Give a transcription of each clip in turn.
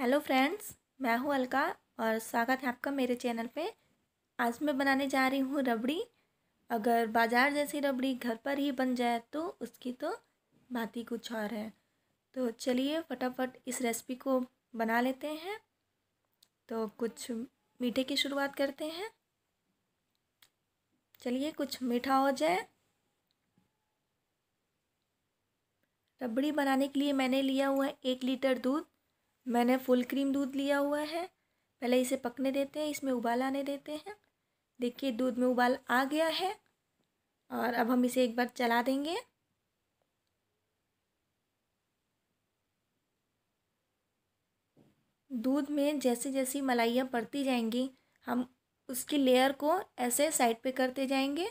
hello friends मैं हूँ अलका और स्वागत है आपका मेरे चैनल पे आज मैं बनाने जा रही हूँ रबड़ी अगर बाज़ार जैसी रबड़ी घर पर ही बन जाए तो उसकी तो बात ही कुछ और है तो चलिए फटाफट इस रेसिपी को बना लेते हैं तो कुछ मीठे की शुरुआत करते हैं चलिए कुछ मीठा हो जाए रबड़ी बनाने के लिए मैंने लिया हुआ है एक लीटर दूध मैंने फुल क्रीम दूध लिया हुआ है पहले इसे पकने देते हैं इसमें उबाल आने देते हैं देखिए दूध में उबाल आ गया है और अब हम इसे एक बार चला देंगे दूध में जैसे जैसी मलाइयाँ पड़ती जाएंगी हम उसकी लेयर को ऐसे साइड पे करते जाएंगे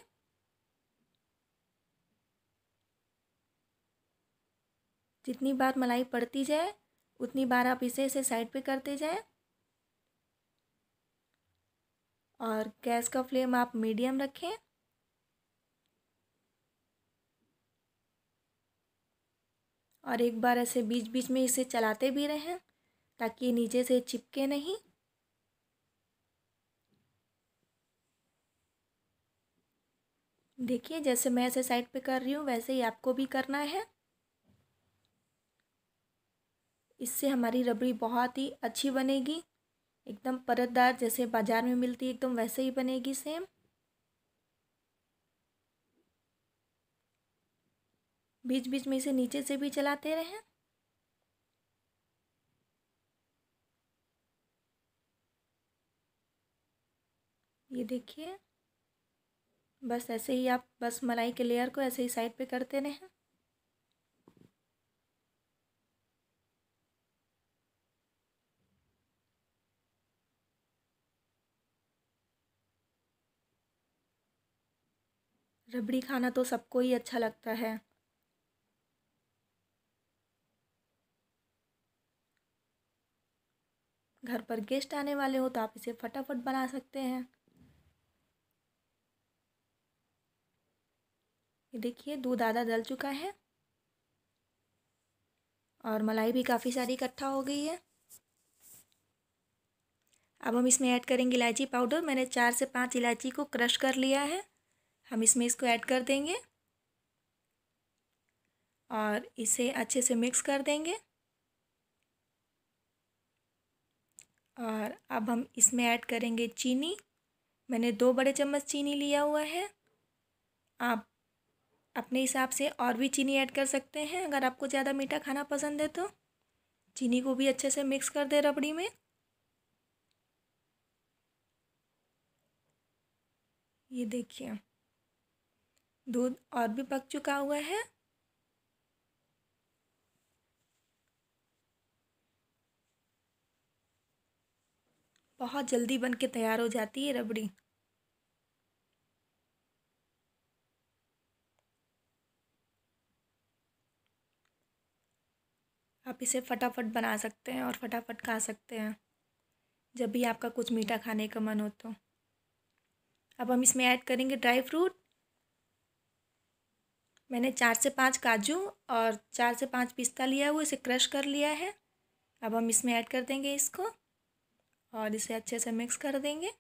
जितनी बार मलाई पड़ती जाए उतनी बार आप इसे इसे साइड पे करते जाएं और गैस का फ्लेम आप मीडियम रखें और एक बार ऐसे बीच बीच में इसे चलाते भी रहें ताकि नीचे से चिपके नहीं देखिए जैसे मैं ऐसे साइड पे कर रही हूँ वैसे ही आपको भी करना है इससे हमारी रबड़ी बहुत ही अच्छी बनेगी एकदम परतदार जैसे बाज़ार में मिलती है एकदम वैसे ही बनेगी सेम बीच बीच में इसे नीचे से भी चलाते रहें ये देखिए बस ऐसे ही आप बस मलाई के लेयर को ऐसे ही साइड पे करते रहें रबड़ी खाना तो सबको ही अच्छा लगता है घर पर गेस्ट आने वाले हो तो आप इसे फटाफट बना सकते हैं ये देखिए दूध आधा डल चुका है और मलाई भी काफ़ी सारी इकट्ठा हो गई है अब हम इसमें ऐड करेंगे इलायची पाउडर मैंने चार से पांच इलायची को क्रश कर लिया है हम इसमें इसको ऐड कर देंगे और इसे अच्छे से मिक्स कर देंगे और अब हम इसमें ऐड करेंगे चीनी मैंने दो बड़े चम्मच चीनी लिया हुआ है आप अपने हिसाब से और भी चीनी ऐड कर सकते हैं अगर आपको ज़्यादा मीठा खाना पसंद है तो चीनी को भी अच्छे से मिक्स कर दे रबड़ी में ये देखिए दूध और भी पक चुका हुआ है बहुत जल्दी बन के तैयार हो जाती है रबड़ी आप इसे फटाफट बना सकते हैं और फटाफट खा सकते हैं जब भी आपका कुछ मीठा खाने का मन हो तो अब हम इसमें ऐड करेंगे ड्राई फ्रूट मैंने चार से पाँच काजू और चार से पाँच पिस्ता लिया हुआ इसे क्रश कर लिया है अब हम इसमें ऐड कर देंगे इसको और इसे अच्छे से मिक्स कर देंगे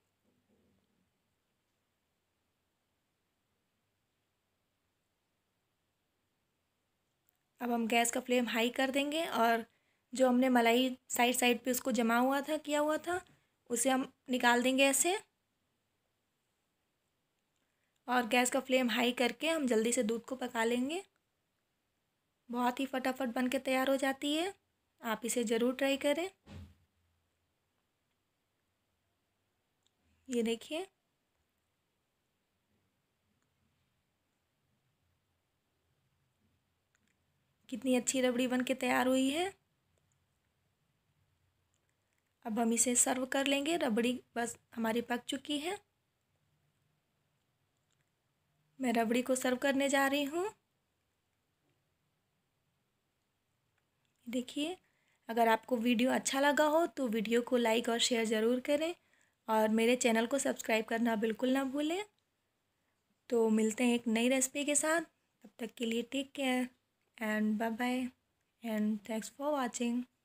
अब हम गैस का फ्लेम हाई कर देंगे और जो हमने मलाई साइड साइड पे उसको जमा हुआ था किया हुआ था उसे हम निकाल देंगे ऐसे और गैस का फ्लेम हाई करके हम जल्दी से दूध को पका लेंगे बहुत ही फटाफट बन के तैयार हो जाती है आप इसे ज़रूर ट्राई करें ये देखिए कितनी अच्छी रबड़ी बन के तैयार हुई है अब हम इसे सर्व कर लेंगे रबड़ी बस हमारी पक चुकी है मैं रबड़ी को सर्व करने जा रही हूँ देखिए अगर आपको वीडियो अच्छा लगा हो तो वीडियो को लाइक और शेयर ज़रूर करें और मेरे चैनल को सब्सक्राइब करना बिल्कुल ना भूलें तो मिलते हैं एक नई रेसिपी के साथ तब तक के लिए take care and bye bye and thanks for watching